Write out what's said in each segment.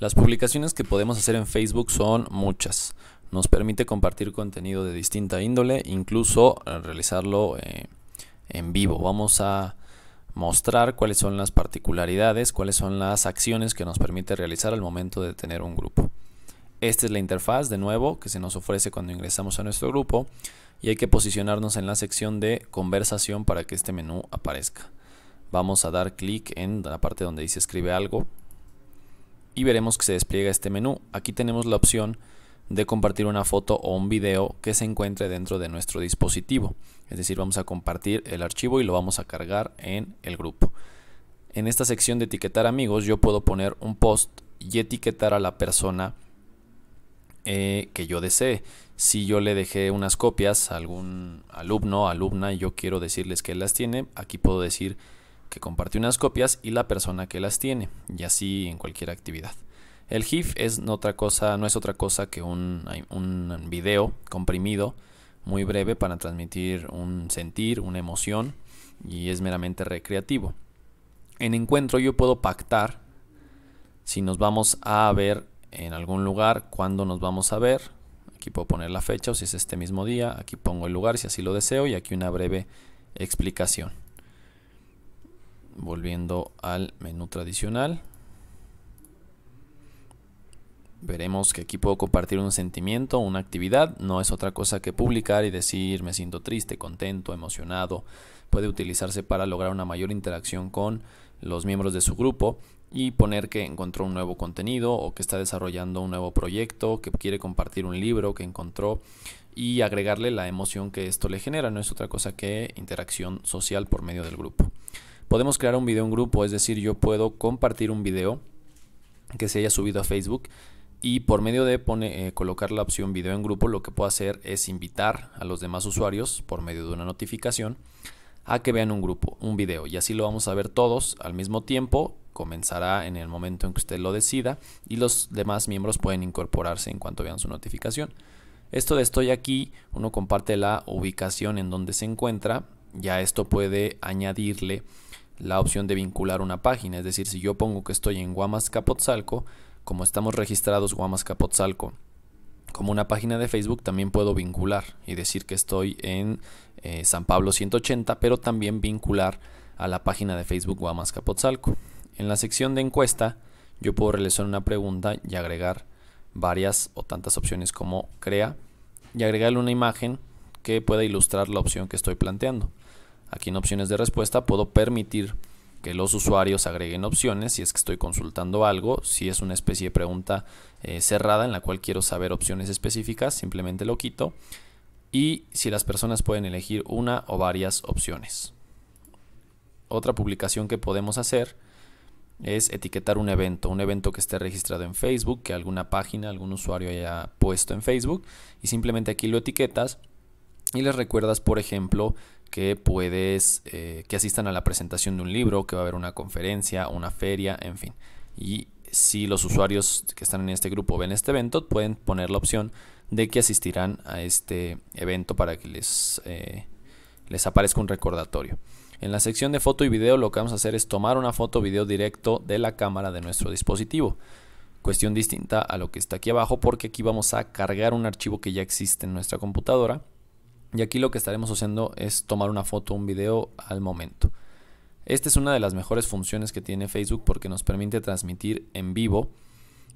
Las publicaciones que podemos hacer en Facebook son muchas. Nos permite compartir contenido de distinta índole, incluso eh, realizarlo eh, en vivo. Vamos a mostrar cuáles son las particularidades, cuáles son las acciones que nos permite realizar al momento de tener un grupo. Esta es la interfaz de nuevo que se nos ofrece cuando ingresamos a nuestro grupo y hay que posicionarnos en la sección de conversación para que este menú aparezca. Vamos a dar clic en la parte donde dice escribe algo y veremos que se despliega este menú. Aquí tenemos la opción de compartir una foto o un video que se encuentre dentro de nuestro dispositivo. Es decir, vamos a compartir el archivo y lo vamos a cargar en el grupo. En esta sección de etiquetar amigos yo puedo poner un post y etiquetar a la persona eh, que yo desee. Si yo le dejé unas copias a algún alumno, alumna y yo quiero decirles que las tiene, aquí puedo decir que comparte unas copias y la persona que las tiene, y así en cualquier actividad. El GIF es otra cosa, no es otra cosa que un, un video comprimido muy breve para transmitir un sentir, una emoción, y es meramente recreativo. En encuentro yo puedo pactar si nos vamos a ver en algún lugar, cuándo nos vamos a ver. Aquí puedo poner la fecha o si es este mismo día. Aquí pongo el lugar si así lo deseo y aquí una breve explicación volviendo al menú tradicional veremos que aquí puedo compartir un sentimiento, una actividad, no es otra cosa que publicar y decir me siento triste, contento, emocionado. Puede utilizarse para lograr una mayor interacción con los miembros de su grupo y poner que encontró un nuevo contenido o que está desarrollando un nuevo proyecto, que quiere compartir un libro que encontró y agregarle la emoción que esto le genera, no es otra cosa que interacción social por medio del grupo. Podemos crear un video en grupo, es decir, yo puedo compartir un video que se haya subido a Facebook y por medio de eh, colocar la opción video en grupo, lo que puedo hacer es invitar a los demás usuarios por medio de una notificación a que vean un grupo, un video. Y así lo vamos a ver todos al mismo tiempo. Comenzará en el momento en que usted lo decida y los demás miembros pueden incorporarse en cuanto vean su notificación. Esto de estoy aquí, uno comparte la ubicación en donde se encuentra. Ya esto puede añadirle la opción de vincular una página. Es decir, si yo pongo que estoy en Guamas Capotzalco, como estamos registrados Guamas Capotzalco como una página de Facebook, también puedo vincular y decir que estoy en eh, San Pablo 180, pero también vincular a la página de Facebook Guamas Capotzalco. En la sección de encuesta, yo puedo realizar una pregunta y agregar varias o tantas opciones como crea y agregarle una imagen que pueda ilustrar la opción que estoy planteando. Aquí en opciones de respuesta puedo permitir que los usuarios agreguen opciones si es que estoy consultando algo, si es una especie de pregunta eh, cerrada en la cual quiero saber opciones específicas, simplemente lo quito. Y si las personas pueden elegir una o varias opciones. Otra publicación que podemos hacer es etiquetar un evento, un evento que esté registrado en Facebook, que alguna página, algún usuario haya puesto en Facebook, y simplemente aquí lo etiquetas y les recuerdas, por ejemplo, que puedes, eh, que asistan a la presentación de un libro, que va a haber una conferencia, una feria, en fin. Y si los usuarios que están en este grupo ven este evento, pueden poner la opción de que asistirán a este evento para que les, eh, les aparezca un recordatorio. En la sección de foto y video lo que vamos a hacer es tomar una foto o video directo de la cámara de nuestro dispositivo. Cuestión distinta a lo que está aquí abajo porque aquí vamos a cargar un archivo que ya existe en nuestra computadora y aquí lo que estaremos haciendo es tomar una foto, o un video al momento. Esta es una de las mejores funciones que tiene Facebook porque nos permite transmitir en vivo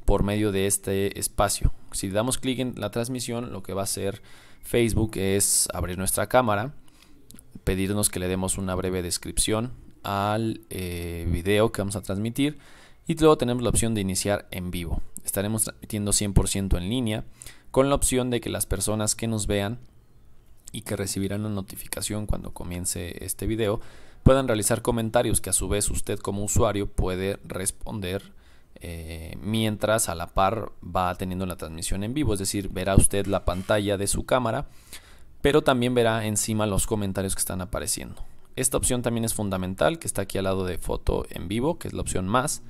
por medio de este espacio. Si damos clic en la transmisión, lo que va a hacer Facebook es abrir nuestra cámara, pedirnos que le demos una breve descripción al eh, video que vamos a transmitir y luego tenemos la opción de iniciar en vivo. Estaremos transmitiendo 100% en línea con la opción de que las personas que nos vean y que recibirán una notificación cuando comience este video, puedan realizar comentarios que a su vez usted como usuario puede responder eh, mientras a la par va teniendo la transmisión en vivo, es decir, verá usted la pantalla de su cámara, pero también verá encima los comentarios que están apareciendo. Esta opción también es fundamental, que está aquí al lado de foto en vivo, que es la opción más,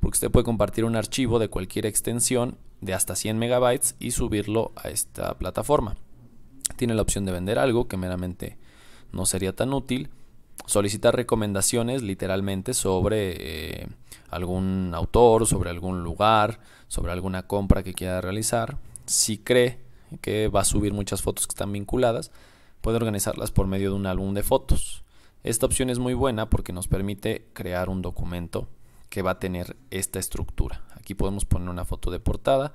porque usted puede compartir un archivo de cualquier extensión de hasta 100 megabytes y subirlo a esta plataforma. Tiene la opción de vender algo que meramente no sería tan útil. Solicitar recomendaciones literalmente sobre eh, algún autor, sobre algún lugar, sobre alguna compra que quiera realizar. Si cree que va a subir muchas fotos que están vinculadas, puede organizarlas por medio de un álbum de fotos. Esta opción es muy buena porque nos permite crear un documento que va a tener esta estructura. Aquí podemos poner una foto de portada,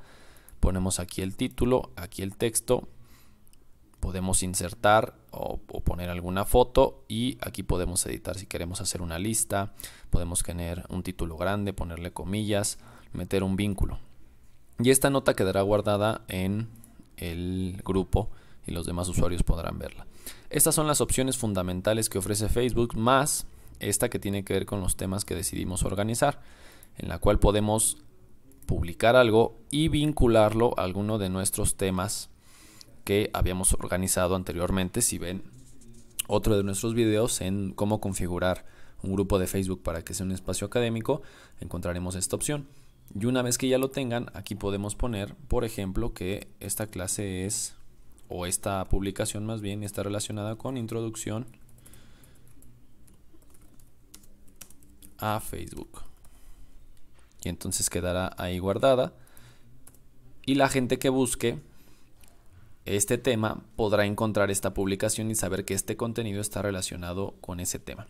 ponemos aquí el título, aquí el texto podemos insertar o, poner alguna foto y aquí podemos editar si queremos hacer una lista, podemos tener un título grande, ponerle comillas, meter un vínculo. Y esta nota quedará guardada en el grupo y los demás usuarios podrán verla. Estas son las opciones fundamentales que ofrece Facebook más esta que tiene que ver con los temas que decidimos organizar, en la cual podemos publicar algo y vincularlo a alguno de nuestros temas que habíamos organizado anteriormente. Si ven otro de nuestros videos en cómo configurar un grupo de Facebook para que sea un espacio académico, encontraremos esta opción. Y una vez que ya lo tengan, aquí podemos poner, por ejemplo, que esta clase es, o esta publicación más bien, está relacionada con introducción a Facebook. Y entonces quedará ahí guardada. Y la gente que busque este tema podrá encontrar esta publicación y saber que este contenido está relacionado con ese tema.